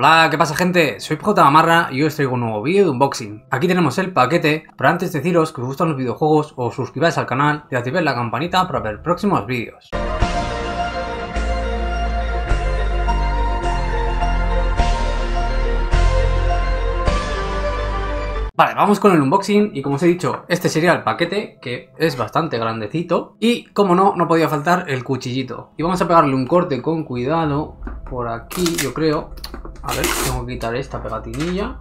Hola, ¿qué pasa gente? Soy PJ Amarra y hoy os traigo un nuevo vídeo de unboxing. Aquí tenemos el paquete, pero antes deciros que os gustan los videojuegos o suscribáis al canal y activéis la campanita para ver próximos vídeos. Vale, vamos con el unboxing y como os he dicho, este sería el paquete, que es bastante grandecito. Y como no, no podía faltar el cuchillito. Y vamos a pegarle un corte con cuidado por aquí, yo creo. A ver, tengo que quitar esta pegatinilla.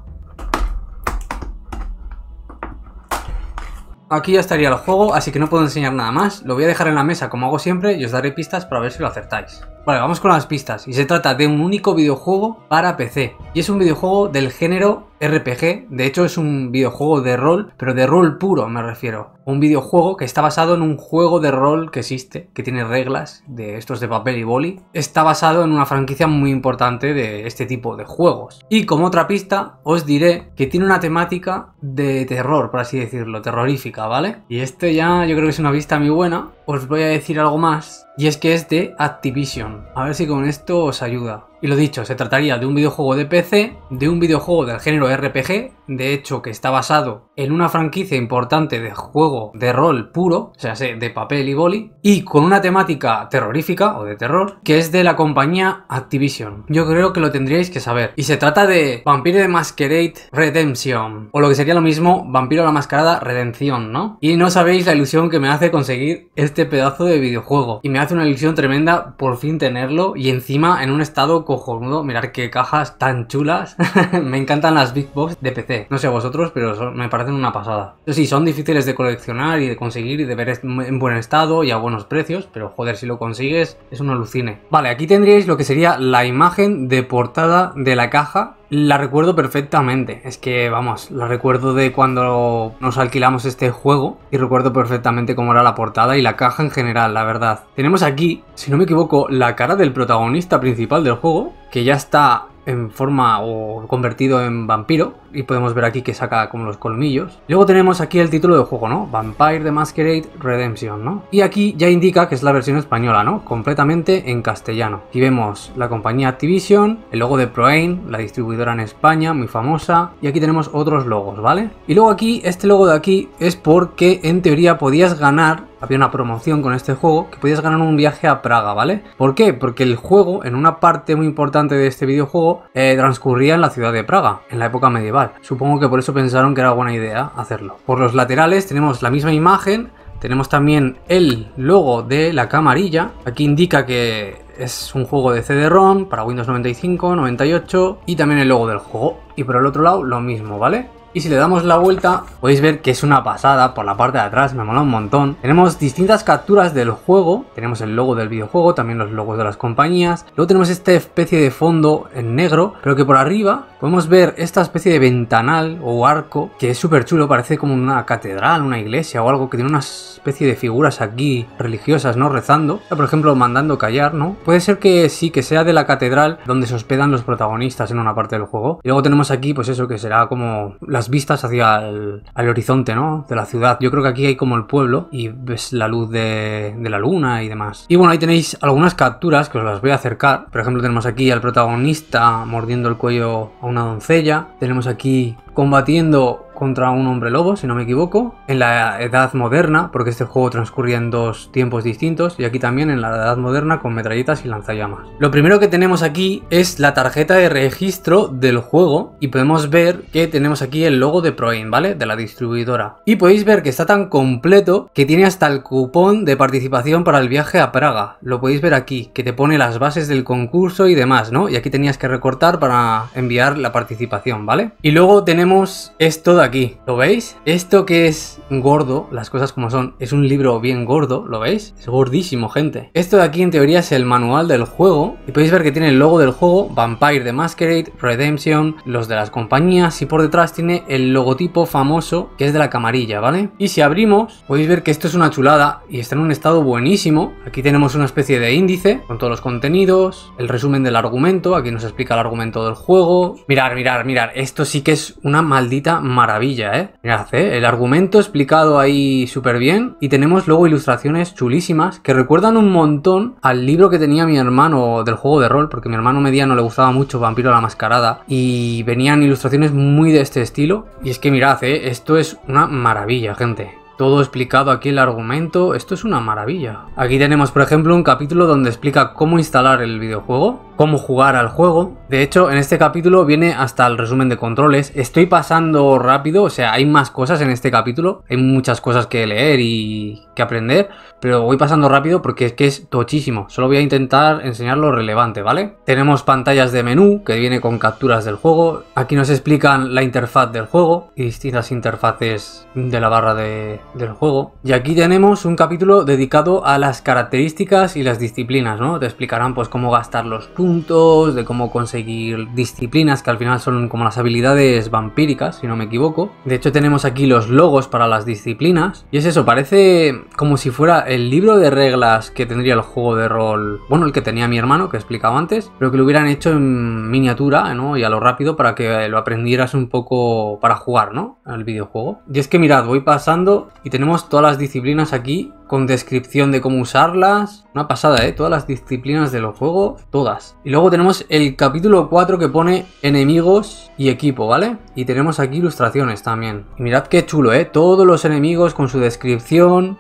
Aquí ya estaría el juego, así que no puedo enseñar nada más. Lo voy a dejar en la mesa como hago siempre y os daré pistas para ver si lo acertáis. Vale, vamos con las pistas. Y se trata de un único videojuego para PC. Y es un videojuego del género RPG. De hecho, es un videojuego de rol, pero de rol puro me refiero. Un videojuego que está basado en un juego de rol que existe, que tiene reglas de estos de papel y boli. Está basado en una franquicia muy importante de este tipo de juegos. Y como otra pista, os diré que tiene una temática de terror, por así decirlo, terrorífica, ¿vale? Y este ya yo creo que es una vista muy buena. Os voy a decir algo más, y es que es de Activision. A ver si con esto os ayuda. Y lo dicho, se trataría de un videojuego de PC, de un videojuego del género RPG, de hecho que está basado en una franquicia importante de juego de rol puro, o sea, de papel y boli, y con una temática terrorífica o de terror, que es de la compañía Activision. Yo creo que lo tendríais que saber. Y se trata de Vampire de Masquerade Redemption, o lo que sería lo mismo, Vampiro la Mascarada Redención, ¿no? Y no sabéis la ilusión que me hace conseguir este pedazo de videojuego. Y me hace una ilusión tremenda por fin tenerlo y encima en un estado cojonudo, mirad qué cajas tan chulas. me encantan las Big Box de PC. No sé vosotros, pero me parecen una pasada. sí, son difíciles de coleccionar y de conseguir y de ver en buen estado y a buenos precios, pero joder, si lo consigues es un alucine. Vale, aquí tendríais lo que sería la imagen de portada de la caja la recuerdo perfectamente, es que vamos, la recuerdo de cuando nos alquilamos este juego y recuerdo perfectamente cómo era la portada y la caja en general, la verdad. Tenemos aquí, si no me equivoco, la cara del protagonista principal del juego, que ya está en forma o convertido en vampiro, y podemos ver aquí que saca como los colmillos. Luego tenemos aquí el título del juego, ¿no? Vampire the Masquerade Redemption, ¿no? Y aquí ya indica que es la versión española, ¿no? Completamente en castellano. y vemos la compañía Activision, el logo de Proaim, la distribuidora en España, muy famosa, y aquí tenemos otros logos, ¿vale? Y luego aquí, este logo de aquí es porque en teoría podías ganar había una promoción con este juego que podías ganar un viaje a Praga, ¿vale? ¿Por qué? Porque el juego, en una parte muy importante de este videojuego, eh, transcurría en la ciudad de Praga, en la época medieval. Supongo que por eso pensaron que era buena idea hacerlo. Por los laterales tenemos la misma imagen, tenemos también el logo de la camarilla. Aquí indica que es un juego de CD-ROM para Windows 95, 98 y también el logo del juego. Y por el otro lado lo mismo, ¿vale? Y si le damos la vuelta, podéis ver que es una pasada por la parte de atrás, me mola un montón. Tenemos distintas capturas del juego, tenemos el logo del videojuego, también los logos de las compañías. Luego tenemos esta especie de fondo en negro, pero que por arriba podemos ver esta especie de ventanal o arco, que es súper chulo, parece como una catedral, una iglesia o algo, que tiene una especie de figuras aquí religiosas, ¿no? Rezando. Por ejemplo, mandando callar, ¿no? Puede ser que sí, que sea de la catedral donde se hospedan los protagonistas en una parte del juego. Y luego tenemos aquí, pues eso, que será como las vistas hacia el horizonte, ¿no? De la ciudad. Yo creo que aquí hay como el pueblo y ves la luz de, de la luna y demás. Y bueno, ahí tenéis algunas capturas que os las voy a acercar. Por ejemplo, tenemos aquí al protagonista mordiendo el cuello a una doncella. Tenemos aquí combatiendo contra un hombre lobo, si no me equivoco, en la edad moderna, porque este juego transcurría en dos tiempos distintos, y aquí también en la edad moderna con metralletas y lanzallamas. Lo primero que tenemos aquí es la tarjeta de registro del juego, y podemos ver que tenemos aquí el logo de Proin, ¿vale? De la distribuidora. Y podéis ver que está tan completo que tiene hasta el cupón de participación para el viaje a Praga. Lo podéis ver aquí, que te pone las bases del concurso y demás, ¿no? Y aquí tenías que recortar para enviar la participación, ¿vale? Y luego tenemos esto de aquí, ¿lo veis? Esto que es gordo, las cosas como son, es un libro bien gordo, ¿lo veis? Es gordísimo, gente. Esto de aquí en teoría es el manual del juego y podéis ver que tiene el logo del juego, Vampire the Masquerade, Redemption, los de las compañías y por detrás tiene el logotipo famoso que es de la camarilla, ¿vale? Y si abrimos, podéis ver que esto es una chulada y está en un estado buenísimo. Aquí tenemos una especie de índice con todos los contenidos, el resumen del argumento, aquí nos explica el argumento del juego. Mirar, mirar, mirar, esto sí que es una maldita maravilla maravilla, ¿eh? Mirad, ¿eh? el argumento explicado ahí súper bien y tenemos luego ilustraciones chulísimas que recuerdan un montón al libro que tenía mi hermano del juego de rol, porque mi hermano mediano le gustaba mucho Vampiro a la Mascarada y venían ilustraciones muy de este estilo. Y es que mirad, ¿eh? esto es una maravilla, gente. Todo explicado aquí el argumento, esto es una maravilla. Aquí tenemos por ejemplo un capítulo donde explica cómo instalar el videojuego, cómo jugar al juego. De hecho, en este capítulo viene hasta el resumen de controles. Estoy pasando rápido, o sea, hay más cosas en este capítulo. Hay muchas cosas que leer y que aprender, pero voy pasando rápido porque es que es tochísimo. Solo voy a intentar enseñar lo relevante, ¿vale? Tenemos pantallas de menú que viene con capturas del juego. Aquí nos explican la interfaz del juego y distintas interfaces de la barra del juego. Y aquí tenemos un capítulo dedicado a las características y las disciplinas, ¿no? Te explicarán pues cómo gastar los puntos puntos, de cómo conseguir disciplinas, que al final son como las habilidades vampíricas, si no me equivoco. De hecho, tenemos aquí los logos para las disciplinas. Y es eso, parece como si fuera el libro de reglas que tendría el juego de rol, bueno, el que tenía mi hermano, que explicaba antes, pero que lo hubieran hecho en miniatura, ¿no? Y a lo rápido para que lo aprendieras un poco para jugar, ¿no? Al videojuego. Y es que mirad, voy pasando y tenemos todas las disciplinas aquí con descripción de cómo usarlas. Una pasada, ¿eh? Todas las disciplinas del juego, todas. Y luego tenemos el capítulo 4 que pone enemigos y equipo, ¿vale? Y tenemos aquí ilustraciones también. Y mirad qué chulo, ¿eh? Todos los enemigos con su descripción.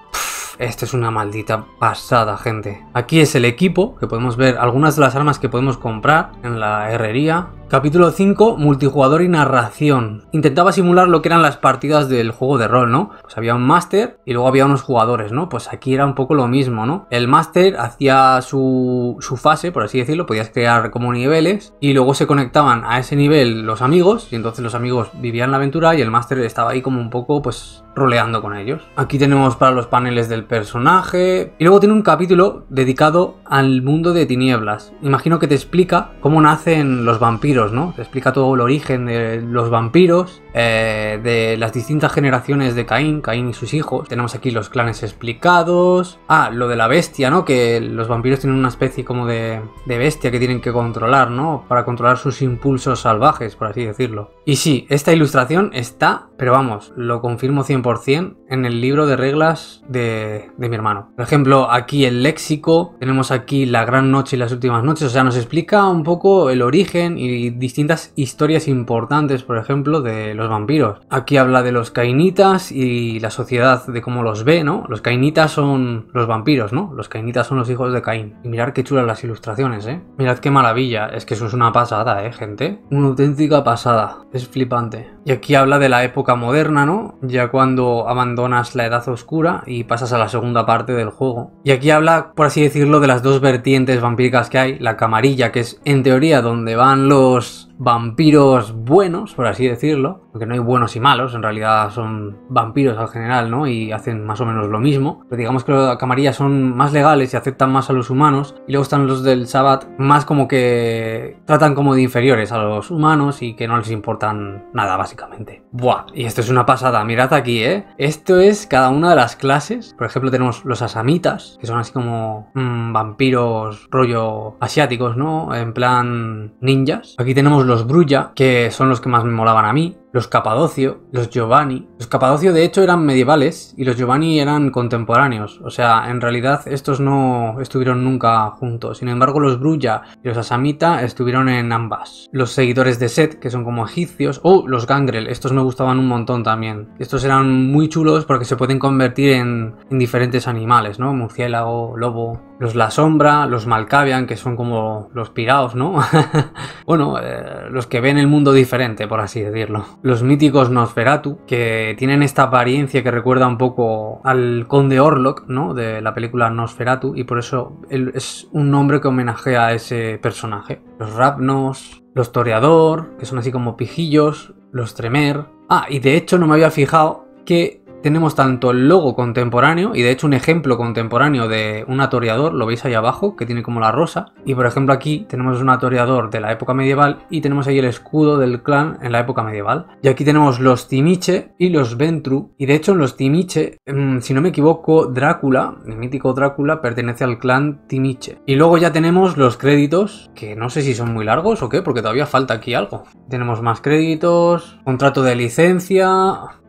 esto es una maldita pasada, gente. Aquí es el equipo, que podemos ver algunas de las armas que podemos comprar en la herrería. Capítulo 5, multijugador y narración. Intentaba simular lo que eran las partidas del juego de rol, ¿no? Pues había un máster y luego había unos jugadores, ¿no? Pues aquí era un poco lo mismo, ¿no? El máster hacía su, fase, por así decirlo, podías crear como niveles y luego se conectaban a ese nivel los amigos y entonces los amigos vivían la aventura y el máster estaba ahí como un poco, pues, roleando con ellos. Aquí tenemos para los paneles del personaje y luego tiene un capítulo dedicado al mundo de tinieblas. Imagino que te explica cómo nacen los vampiros ¿no? Te explica todo el origen de los vampiros eh, de las distintas generaciones de Caín, Caín y sus hijos. Tenemos aquí los clanes explicados. Ah, lo de la bestia, ¿no? Que los vampiros tienen una especie como de, bestia que tienen que controlar, ¿no? Para controlar sus impulsos salvajes, por así decirlo. Y sí, esta ilustración está, pero vamos, lo confirmo 100% en el libro de reglas de, de mi hermano. Por ejemplo, aquí el léxico, tenemos aquí la gran noche y las últimas noches, o sea, nos explica un poco el origen y distintas historias importantes, por ejemplo, de los vampiros. Aquí habla de los cainitas y la sociedad de cómo los ve, ¿no? Los cainitas son los vampiros, ¿no? Los cainitas son los hijos de Caín. Y mirad qué chulas las ilustraciones, ¿eh? Mirad qué maravilla. Es que eso es una pasada, ¿eh, gente? Una auténtica pasada. Es flipante. Y aquí habla de la época moderna, ¿no? Ya cuando abandonas la edad oscura y pasas a la segunda parte del juego. Y aquí habla, por así decirlo, de las dos vertientes vampíricas que hay. La camarilla, que es en teoría donde van los vampiros buenos, por así decirlo, porque no hay buenos y malos, en realidad son vampiros al general, ¿no? Y hacen más o menos lo mismo. Pero digamos que los camarillas son más legales y aceptan más a los humanos, y luego están los del Sabbat más como que tratan como de inferiores a los humanos y que no les importan nada, básicamente. Buah, y esto es una pasada, mirad aquí, ¿eh? Esto es cada una de las clases. Por ejemplo, tenemos los asamitas, que son así como mm, vampiros rollo asiáticos, ¿no? En plan ninjas. Aquí tenemos los Brulla, que son los que más me molaban a mí, los Capadocio, los Giovanni. Los Capadocio de hecho eran medievales y los Giovanni eran contemporáneos, o sea, en realidad estos no estuvieron nunca juntos. Sin embargo, los Brulla y los Asamita estuvieron en ambas. Los seguidores de Set, que son como egipcios, o oh, los Gangrel, estos me gustaban un montón también. Estos eran muy chulos porque se pueden convertir en, en diferentes animales, ¿no? Murciélago, lobo, los La Sombra, los Malkavian, que son como los piraos, ¿no? bueno, eh, los que ven el mundo diferente, por así decirlo. Los míticos Nosferatu, que tienen esta apariencia que recuerda un poco al conde Orlok, ¿no? De la película Nosferatu, y por eso es un nombre que homenajea a ese personaje. Los Rapnos, los Toreador, que son así como pijillos, los Tremer. Ah, y de hecho no me había fijado que tenemos tanto el logo contemporáneo, y de hecho un ejemplo contemporáneo de un atoreador lo veis ahí abajo, que tiene como la rosa, y por ejemplo aquí tenemos un atoreador de la época medieval y tenemos ahí el escudo del clan en la época medieval. Y aquí tenemos los Timiche y los Ventru, y de hecho en los Timiche, mm, si no me equivoco, Drácula, el mítico Drácula, pertenece al clan Timiche. Y luego ya tenemos los créditos, que no sé si son muy largos o qué, porque todavía falta aquí algo. Tenemos más créditos, contrato de licencia,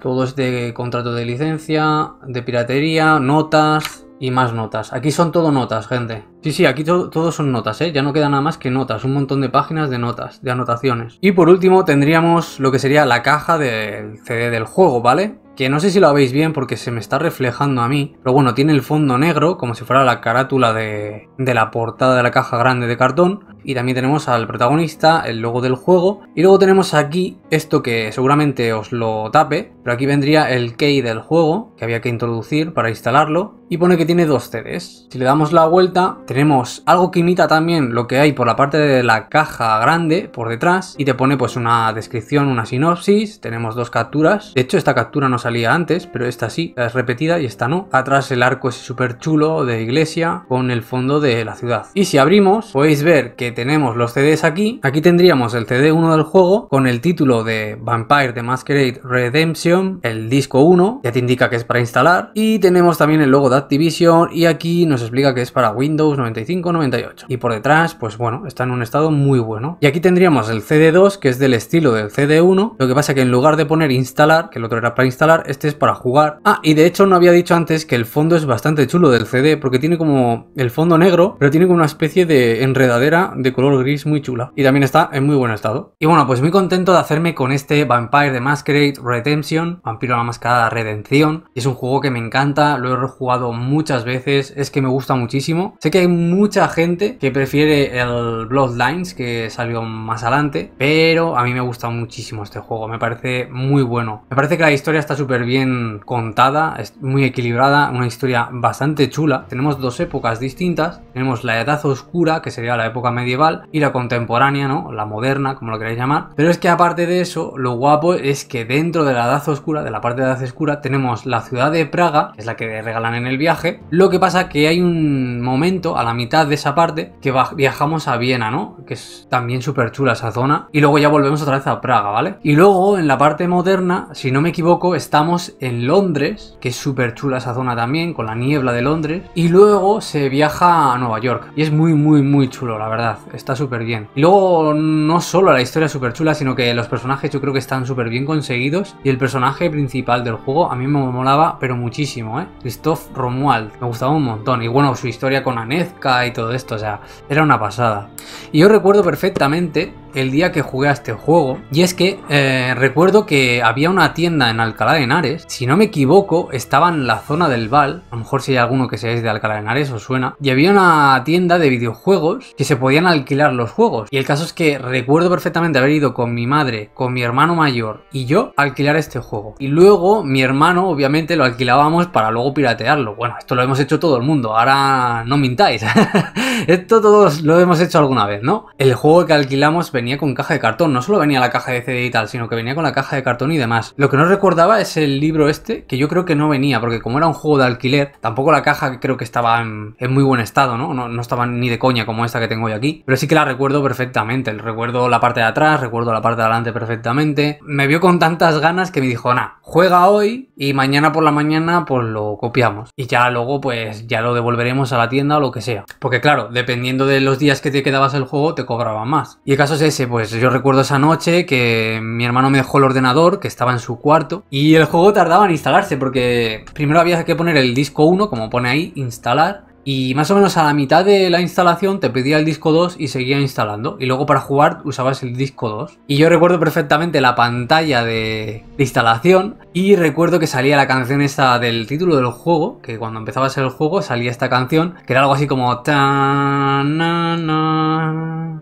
todo este contrato de de licencia, de piratería, notas y más notas. Aquí son todo notas, gente. Sí, sí, aquí todos todo son notas, ¿eh? Ya no queda nada más que notas, un montón de páginas de notas, de anotaciones. Y por último tendríamos lo que sería la caja del CD del juego, ¿vale? Que no sé si lo veis bien porque se me está reflejando a mí, pero bueno, tiene el fondo negro, como si fuera la carátula de, de la portada de la caja grande de cartón. Y también tenemos al protagonista, el logo del juego. Y luego tenemos aquí esto que seguramente os lo tape, pero aquí vendría el key del juego que había que introducir para instalarlo y pone que tiene dos CDs. Si le damos la vuelta, tenemos algo que imita también lo que hay por la parte de la caja grande por detrás y te pone pues una descripción, una sinopsis, tenemos dos capturas. De hecho, esta captura no salía antes, pero esta sí, es repetida y esta no. Atrás el arco es súper chulo de iglesia con el fondo de la ciudad. Y si abrimos, podéis ver que tenemos los CDs aquí. Aquí tendríamos el CD1 del juego con el título de Vampire the Masquerade Redemption el disco 1, ya te indica que es para instalar, y tenemos también el logo de Activision y aquí nos explica que es para Windows 95-98. Y por detrás, pues bueno, está en un estado muy bueno. Y aquí tendríamos el CD2, que es del estilo del CD1, lo que pasa que en lugar de poner instalar, que el otro era para instalar, este es para jugar. Ah, y de hecho no había dicho antes que el fondo es bastante chulo del CD, porque tiene como el fondo negro, pero tiene como una especie de enredadera de color gris muy chula. Y también está en muy buen estado. Y bueno, pues muy contento de hacerme con este Vampire de Masquerade Redemption Vampiro la de Redención. Es un juego que me encanta, lo he rejugado muchas veces, es que me gusta muchísimo. Sé que hay mucha gente que prefiere el Bloodlines, que salió más adelante, pero a mí me gusta muchísimo este juego, me parece muy bueno. Me parece que la historia está súper bien contada, es muy equilibrada, una historia bastante chula. Tenemos dos épocas distintas, tenemos la Edad Oscura, que sería la época medieval, y la contemporánea, ¿no? La moderna, como lo queráis llamar. Pero es que aparte de eso, lo guapo es que dentro de la Edad Oscura, de la parte de edad Oscura, tenemos la ciudad de Praga, que es la que regalan en el viaje. Lo que pasa que hay un momento a la mitad de esa parte que viajamos a Viena, ¿no? Que es también súper chula esa zona. Y luego ya volvemos otra vez a Praga, ¿vale? Y luego en la parte moderna, si no me equivoco, estamos en Londres, que es súper chula esa zona también, con la niebla de Londres. Y luego se viaja a Nueva York. Y es muy, muy, muy chulo, la verdad. Está súper bien. Y luego no solo la historia es súper chula, sino que los personajes yo creo que están súper bien conseguidos. Y el personaje personaje principal del juego a mí me molaba, pero muchísimo, ¿eh? Christoph Romuald, me gustaba un montón. Y bueno, su historia con Anezka y todo esto, o sea, era una pasada. Y yo recuerdo perfectamente el día que jugué a este juego. Y es que eh, recuerdo que había una tienda en Alcalá de Henares. Si no me equivoco, estaba en la zona del Val. A lo mejor si hay alguno que seáis de Alcalá de Henares os suena. Y había una tienda de videojuegos que se podían alquilar los juegos. Y el caso es que recuerdo perfectamente haber ido con mi madre, con mi hermano mayor y yo alquilar este juego juego. Y luego mi hermano, obviamente, lo alquilábamos para luego piratearlo. Bueno, esto lo hemos hecho todo el mundo, ahora no mintáis. esto todos lo hemos hecho alguna vez, ¿no? El juego que alquilamos venía con caja de cartón, no solo venía la caja de CD y tal, sino que venía con la caja de cartón y demás. Lo que no recordaba es el libro este, que yo creo que no venía, porque como era un juego de alquiler, tampoco la caja creo que estaba en, muy buen estado, ¿no? ¿no? No estaba ni de coña como esta que tengo yo aquí, pero sí que la recuerdo perfectamente. Recuerdo la parte de atrás, recuerdo la parte de adelante perfectamente. Me vio con tantas ganas que me dijo, dijo, juega hoy y mañana por la mañana pues lo copiamos. Y ya luego pues ya lo devolveremos a la tienda o lo que sea. Porque claro, dependiendo de los días que te quedabas el juego te cobraba más. Y el caso es ese, pues yo recuerdo esa noche que mi hermano me dejó el ordenador que estaba en su cuarto y el juego tardaba en instalarse porque primero había que poner el disco 1 como pone ahí, instalar y más o menos a la mitad de la instalación te pedía el disco 2 y seguía instalando. Y luego para jugar usabas el disco 2. Y yo recuerdo perfectamente la pantalla de, instalación y recuerdo que salía la canción esta del título del juego, que cuando empezabas el juego salía esta canción, que era algo así como... tan -na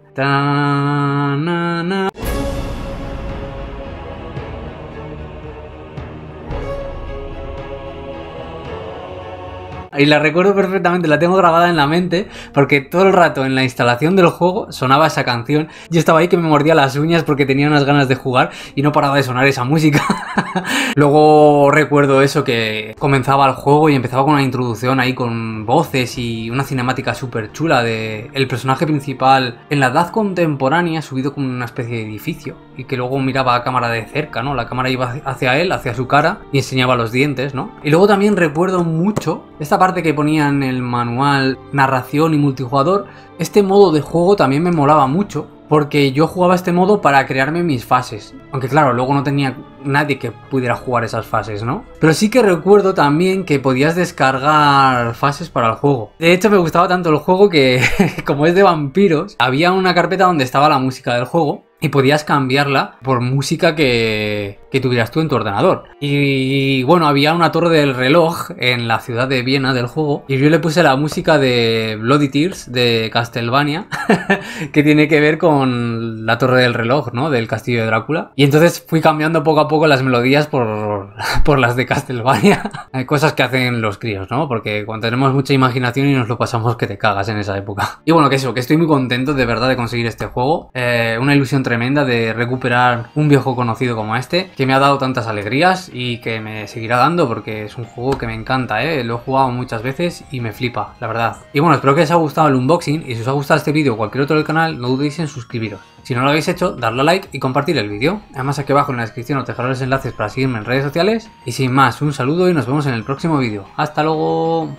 y la recuerdo perfectamente, la tengo grabada en la mente, porque todo el rato en la instalación del juego sonaba esa canción. Yo estaba ahí que me mordía las uñas porque tenía unas ganas de jugar y no paraba de sonar esa música. Luego recuerdo eso que comenzaba el juego y empezaba con una introducción ahí con voces y una cinemática súper chula de el personaje principal en la edad contemporánea subido como una especie de edificio y que luego miraba a cámara de cerca, ¿no? La cámara iba hacia él, hacia su cara y enseñaba los dientes, ¿no? Y luego también recuerdo mucho esta parte que ponían el manual narración y multijugador, este modo de juego también me molaba mucho, porque yo jugaba este modo para crearme mis fases. Aunque claro, luego no tenía nadie que pudiera jugar esas fases, ¿no? Pero sí que recuerdo también que podías descargar fases para el juego. De hecho, me gustaba tanto el juego que, como es de vampiros, había una carpeta donde estaba la música del juego y podías cambiarla por música que, tuvieras tú en tu ordenador. Y, bueno, había una torre del reloj en la ciudad de Viena del juego y yo le puse la música de Bloody Tears de Castlevania que tiene que ver con la torre del reloj, ¿no? Del castillo de Drácula. Y entonces fui cambiando poco a poco las melodías por, por las de Castlevania. Hay cosas que hacen los críos, ¿no? Porque cuando tenemos mucha imaginación y nos lo pasamos que te cagas en esa época. Y bueno, que eso, que estoy muy contento de verdad de conseguir este juego. Eh, una ilusión tremenda de recuperar un viejo conocido como este, que me ha dado tantas alegrías y que me seguirá dando porque es un juego que me encanta, ¿eh? lo he jugado muchas veces y me flipa, la verdad. Y bueno, espero que os haya gustado el unboxing y si os ha gustado este vídeo o cualquier otro del canal, no dudéis en suscribiros. Si no lo habéis hecho, darle a like y compartir el vídeo. Además aquí abajo en la descripción os dejaré los enlaces para seguirme en redes sociales. Y sin más, un saludo y nos vemos en el próximo vídeo. ¡Hasta luego!